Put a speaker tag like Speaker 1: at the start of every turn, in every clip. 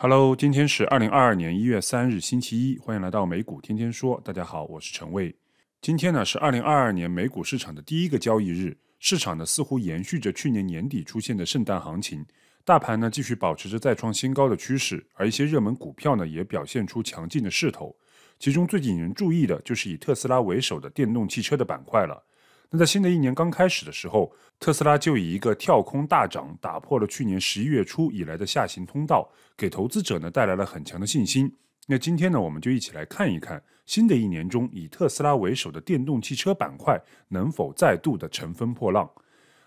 Speaker 1: Hello，今天是二零二二年一月三日星期一，欢迎来到美股天天说。大家好，我是陈卫。今天呢是二零二二年美股市场的第一个交易日，市场呢似乎延续着去年年底出现的圣诞行情，大盘呢继续保持着再创新高的趋势，而一些热门股票呢也表现出强劲的势头。其中最引人注意的就是以特斯拉为首的电动汽车的板块了。那在新的一年刚开始的时候，特斯拉就以一个跳空大涨，打破了去年十一月初以来的下行通道，给投资者呢带来了很强的信心。那今天呢，我们就一起来看一看，新的一年中以特斯拉为首的电动汽车板块能否再度的乘风破浪。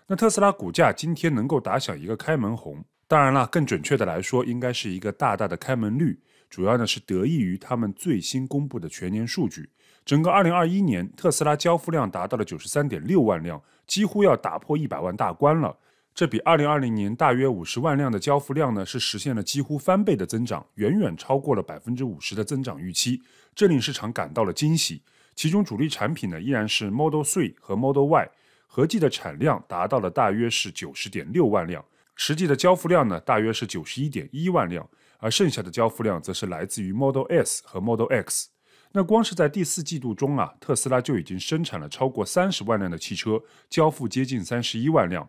Speaker 1: 那特斯拉股价今天能够打响一个开门红，当然了，更准确的来说，应该是一个大大的开门绿，主要呢是得益于他们最新公布的全年数据。整个二零二一年，特斯拉交付量达到了九十三点六万辆，几乎要打破一百万大关了。这比二零二零年大约五十万辆的交付量呢，是实现了几乎翻倍的增长，远远超过了百分之五十的增长预期，这令市场感到了惊喜。其中主力产品呢，依然是 Model Three 和 Model Y，合计的产量达到了大约是九十点六万辆，实际的交付量呢，大约是九十一点一万辆，而剩下的交付量则是来自于 Model S 和 Model X。那光是在第四季度中啊，特斯拉就已经生产了超过三十万辆的汽车，交付接近三十一万辆。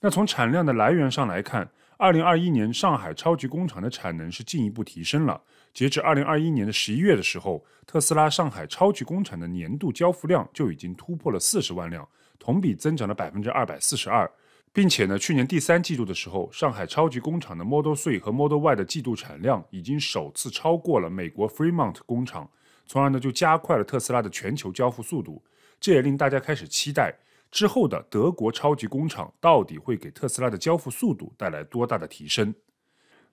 Speaker 1: 那从产量的来源上来看，二零二一年上海超级工厂的产能是进一步提升了。截至二零二一年的十一月的时候，特斯拉上海超级工厂的年度交付量就已经突破了四十万辆，同比增长了百分之二百四十二。并且呢，去年第三季度的时候，上海超级工厂的 Model Three 和 Model Y 的季度产量已经首次超过了美国 Fremont 工厂。从而呢，就加快了特斯拉的全球交付速度。这也令大家开始期待之后的德国超级工厂到底会给特斯拉的交付速度带来多大的提升。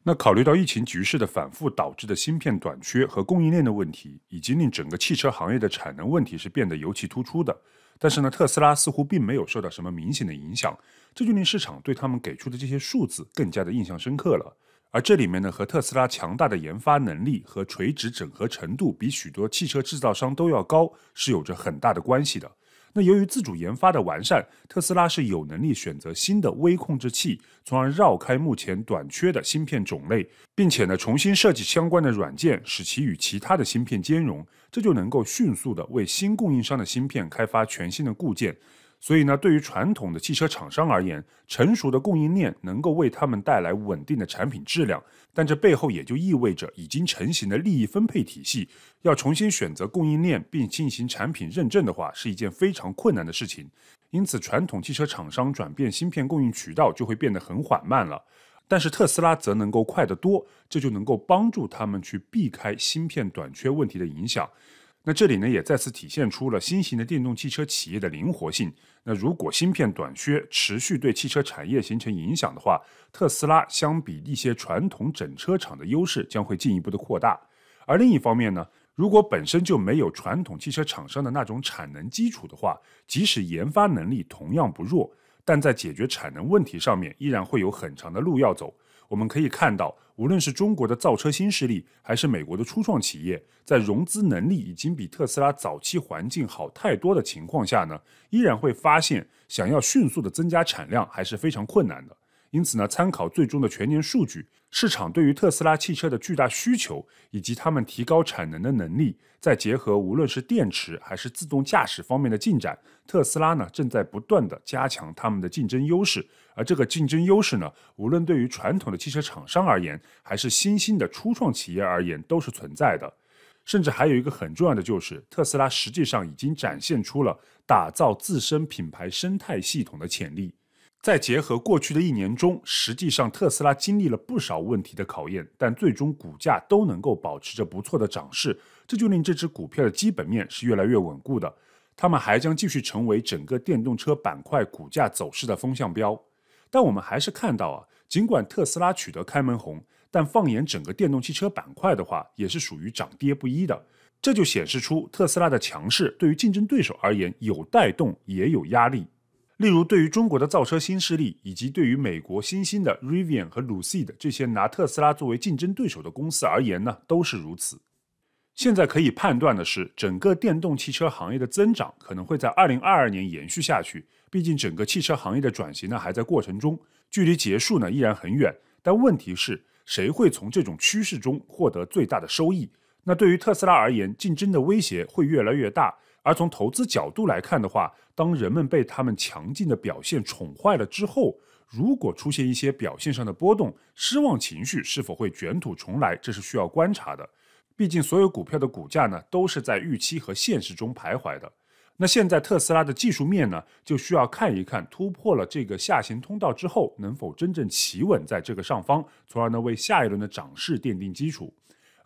Speaker 1: 那考虑到疫情局势的反复导致的芯片短缺和供应链的问题，以及令整个汽车行业的产能问题是变得尤其突出的。但是呢，特斯拉似乎并没有受到什么明显的影响，这就令市场对他们给出的这些数字更加的印象深刻了。而这里面呢，和特斯拉强大的研发能力和垂直整合程度比许多汽车制造商都要高，是有着很大的关系的。那由于自主研发的完善，特斯拉是有能力选择新的微控制器，从而绕开目前短缺的芯片种类，并且呢重新设计相关的软件，使其与其他的芯片兼容，这就能够迅速的为新供应商的芯片开发全新的固件。所以呢，对于传统的汽车厂商而言，成熟的供应链能够为他们带来稳定的产品质量，但这背后也就意味着已经成型的利益分配体系。要重新选择供应链并进行产品认证的话，是一件非常困难的事情。因此，传统汽车厂商转变芯片供应渠道就会变得很缓慢了。但是特斯拉则能够快得多，这就能够帮助他们去避开芯片短缺问题的影响。那这里呢也再次体现出了新型的电动汽车企业的灵活性。那如果芯片短缺持续对汽车产业形成影响的话，特斯拉相比一些传统整车厂的优势将会进一步的扩大。而另一方面呢，如果本身就没有传统汽车厂商的那种产能基础的话，即使研发能力同样不弱，但在解决产能问题上面依然会有很长的路要走。我们可以看到，无论是中国的造车新势力，还是美国的初创企业，在融资能力已经比特斯拉早期环境好太多的情况下呢，依然会发现，想要迅速的增加产量还是非常困难的。因此呢，参考最终的全年数据，市场对于特斯拉汽车的巨大需求，以及他们提高产能的能力，再结合无论是电池还是自动驾驶方面的进展，特斯拉呢正在不断的加强他们的竞争优势。而这个竞争优势呢，无论对于传统的汽车厂商而言，还是新兴的初创企业而言，都是存在的。甚至还有一个很重要的就是，特斯拉实际上已经展现出了打造自身品牌生态系统的潜力。在结合过去的一年中，实际上特斯拉经历了不少问题的考验，但最终股价都能够保持着不错的涨势，这就令这只股票的基本面是越来越稳固的。他们还将继续成为整个电动车板块股价走势的风向标。但我们还是看到啊，尽管特斯拉取得开门红，但放眼整个电动汽车板块的话，也是属于涨跌不一的。这就显示出特斯拉的强势对于竞争对手而言有带动也有压力。例如，对于中国的造车新势力，以及对于美国新兴的 Rivian 和 Lucid 这些拿特斯拉作为竞争对手的公司而言呢，都是如此。现在可以判断的是，整个电动汽车行业的增长可能会在二零二二年延续下去。毕竟，整个汽车行业的转型呢还在过程中，距离结束呢依然很远。但问题是谁会从这种趋势中获得最大的收益？那对于特斯拉而言，竞争的威胁会越来越大。而从投资角度来看的话，当人们被他们强劲的表现宠坏了之后，如果出现一些表现上的波动，失望情绪是否会卷土重来？这是需要观察的。毕竟，所有股票的股价呢都是在预期和现实中徘徊的。那现在特斯拉的技术面呢，就需要看一看突破了这个下行通道之后，能否真正企稳在这个上方，从而呢为下一轮的涨势奠定基础。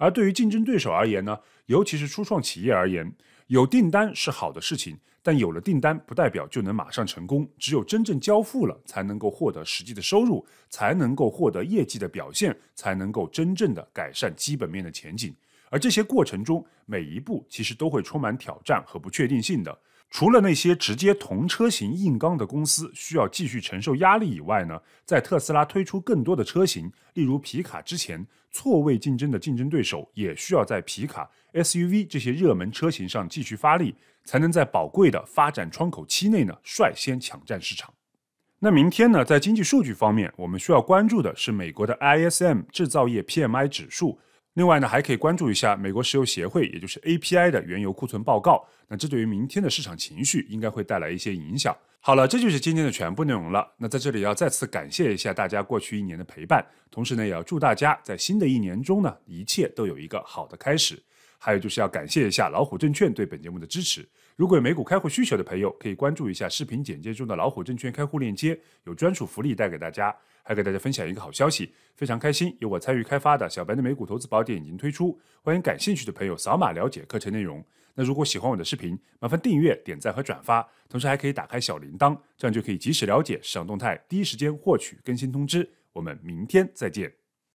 Speaker 1: 而对于竞争对手而言呢，尤其是初创企业而言，有订单是好的事情，但有了订单不代表就能马上成功。只有真正交付了，才能够获得实际的收入，才能够获得业绩的表现，才能够真正的改善基本面的前景。而这些过程中，每一步其实都会充满挑战和不确定性的。除了那些直接同车型硬刚的公司需要继续承受压力以外呢，在特斯拉推出更多的车型，例如皮卡之前，错位竞争的竞争对手也需要在皮卡、SUV 这些热门车型上继续发力，才能在宝贵的发展窗口期内呢率先抢占市场。那明天呢，在经济数据方面，我们需要关注的是美国的 ISM 制造业 PMI 指数。另外呢，还可以关注一下美国石油协会，也就是 API 的原油库存报告。那这对于明天的市场情绪应该会带来一些影响。好了，这就是今天的全部内容了。那在这里要再次感谢一下大家过去一年的陪伴，同时呢，也要祝大家在新的一年中呢，一切都有一个好的开始。还有就是要感谢一下老虎证券对本节目的支持。如果有美股开户需求的朋友，可以关注一下视频简介中的老虎证券开户链接，有专属福利带给大家。还给大家分享一个好消息，非常开心，有我参与开发的小白的美股投资宝典已经推出，欢迎感兴趣的朋友扫码了解课程内容。那如果喜欢我的视频，麻烦订阅、点赞和转发，同时还可以打开小铃铛，这样就可以及时了解市场动态，第一时间获取更新通知。我们明天再见。